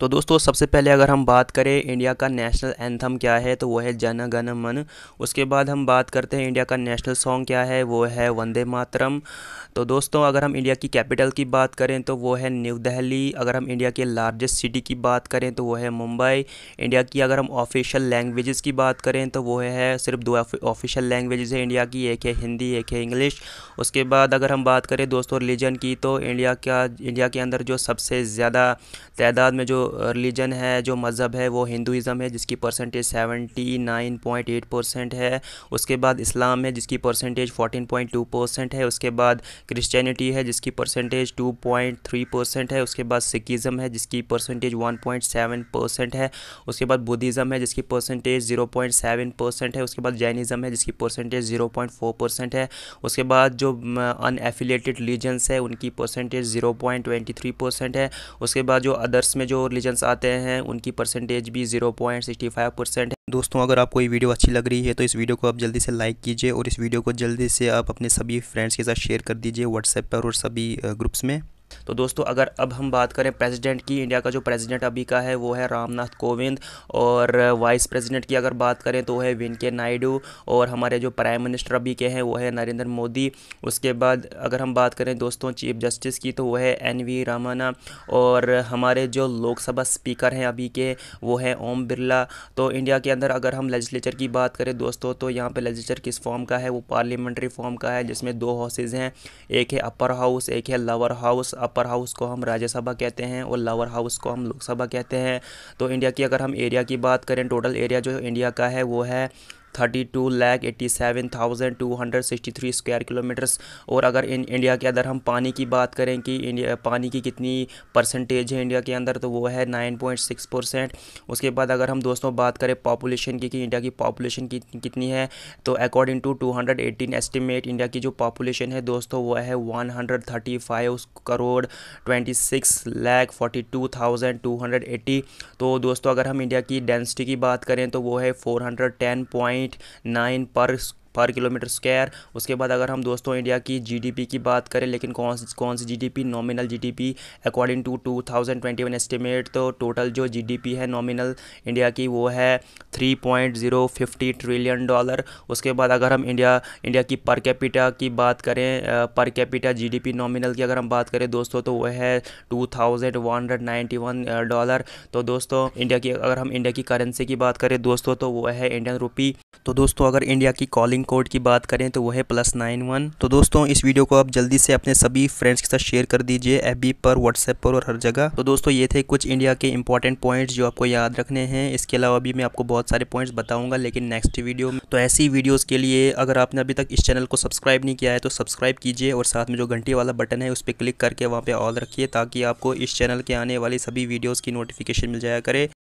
तो दोस्तों सबसे पहले अगर हम बात करें इंडिया का नेशनल एंथम क्या है तो वो है जन गण मन उसके बाद हम बात करते हैं इंडिया का नेशनल सॉन्ग क्या है वो है वंदे मातरम तो दोस्तों अगर हम इंडिया की कैपिटल की बात करें तो वो है न्यू दिल्ली अगर हम इंडिया के लार्जेस्ट सिटी की बात करें तो वो है मुंबई इंडिया की अगर हम ऑफिशियल लैंग्वेजेस की बात करें तो वो है सिर्फ दो ऑफिशियल लैंग्वेजेस है इंडिया की एक है हिंदी एक है इंग्लिश उसके बाद अगर हम बात करें दोस्तों रिलीजन की तो इंडिया का इंडिया के अंदर जो सबसे ज़्यादा तादाद में जो रिलीजन है जो मज़हब है वो हिंदुज़म है जिसकी percentage seventy nine point eight percent है उसके बाद इस्लाम है जिसकी percentage fourteen point two percent है उसके बाद क्रिश्चियनिटी है जिसकी percentage two point three percent है उसके बाद सिखिज़म है जिसकी percentage one point seven percent है उसके बाद बुद्धिज़म है जिसकी percentage zero point seven percent है उसके बाद जैनिज़म है जिसकी percentage zero point four percent है उसके बाद जो अनएफिलेटेड रिलीजन्स है उनकी percentage zero point twenty three percent है उसके बाद जो अदर्स में जो रिलीजन्स आते हैं उनकी परसेंटेज भी zero point sixty five percent है दोस्तों अगर आपको ये वीडियो अच्छी लग रही है तो इस वीडियो को आप जल्दी से लाइक कीजिए और इस वीडियो को जल्दी से आप अपने सभी फ्रेंड्स के साथ शेयर कर दीजिए व्हाट्सएप पर और सभी ग्रुप्स में तो दोस्तों अगर अब हम बात करें प्रेसिडेंट की इंडिया का जो प्रेसिडेंट अभी का है वो है रामनाथ कोविंद और वाइस प्रेसिडेंट की अगर बात करें तो है वेंकैया नायडू और हमारे जो प्राइम मिनिस्टर अभी के हैं वो है नरेंद्र मोदी उसके बाद अगर हम बात करें दोस्तों चीफ जस्टिस की तो वो है एन वी रामाना और हमारे जो लोकसभा स्पीकर हैं अभी के वो है ओम बिरला तो इंडिया के अंदर अगर हम लेजिस्लेचर की बात करें दोस्तों तो यहाँ पर लेजिस्लेचर किस फॉर्म का है वो पार्लियामेंट्री फॉर्म का है जिसमें दो हाउसेज हैं एक है अपर हाउस एक है लोअर हाउस अपर हाउस को हम राज्यसभा कहते हैं और लोअर हाउस को हम लोकसभा कहते हैं तो इंडिया की अगर हम एरिया की बात करें टोटल एरिया जो इंडिया का है वो है thirty two lakh eighty seven thousand two hundred sixty three square kilometres और अगर इन इंडिया के अंदर हम पानी की बात करें कि इंडिया पानी की कितनी परसेंटेज है इंडिया के अंदर तो वो है नाइन पॉइंट सिक्स परसेंट उसके बाद अगर हम दोस्तों बात करें पॉपुलेशन की कि इंडिया की पॉपुलेशन की कितनी है तो according to two hundred eighteen estimate India की जो पॉपुलेशन है दोस्तों वो है one hundred thirty five crore twenty six lakh forty two thousand two hundred eighty तो दोस्तों अगर हम इंडिया की डेंसिटी की बात करें तो वो है four hundred ten point point nine per per kilometre square उसके बाद अगर हम दोस्तों इंडिया की जीडीपी की बात करें लेकिन कौन कौन सी GDP nominal GDP according to 2021 estimate तो टोटल जो जीडीपी है नॉमिनल इंडिया की वो है 3.050 ट्रिलियन डॉलर उसके बाद अगर हम इंडिया इंडिया की पर कैपिटा की बात करें पर कैपिटा जी नॉमिनल की अगर हम बात करें दोस्तों तो वह है टू डॉलर तो दोस्तों इंडिया की अगर हम इंडिया की करेंसी की बात करें दोस्तों तो वह है इंडियन रुपी तो दोस्तों अगर इंडिया की कॉलिंग कोड की बात करें तो वो है प्लस नाइन वन तो दोस्तों इस वीडियो को आप जल्दी से अपने सभी फ्रेंड्स के साथ शेयर कर दीजिए एफ पर व्हाट्सएप पर और हर जगह तो दोस्तों ये थे कुछ इंडिया के इंपॉर्टेंट पॉइंट्स जो आपको याद रखने हैं इसके अलावा भी मैं आपको बहुत सारे पॉइंट्स बताऊंगा लेकिन नेक्स्ट वीडियो में तो ऐसी वीडियोज़ के लिए अगर आपने अभी तक इस चैनल को सब्सक्राइब नहीं किया है तो सब्सक्राइब कीजिए और साथ में जो घंटी वाला बटन है उस पर क्लिक करके वहाँ पर ऑल रखिए ताकि आपको इस चैनल के आने वाली सभी वीडियोज़ की नोटिफिकेशन मिल जाया करे